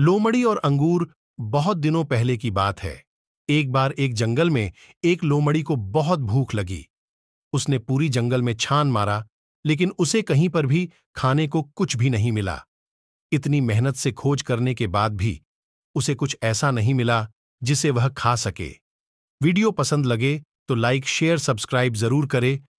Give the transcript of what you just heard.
लोमड़ी और अंगूर बहुत दिनों पहले की बात है एक बार एक जंगल में एक लोमड़ी को बहुत भूख लगी उसने पूरी जंगल में छान मारा लेकिन उसे कहीं पर भी खाने को कुछ भी नहीं मिला इतनी मेहनत से खोज करने के बाद भी उसे कुछ ऐसा नहीं मिला जिसे वह खा सके वीडियो पसंद लगे तो लाइक शेयर सब्सक्राइब जरूर करें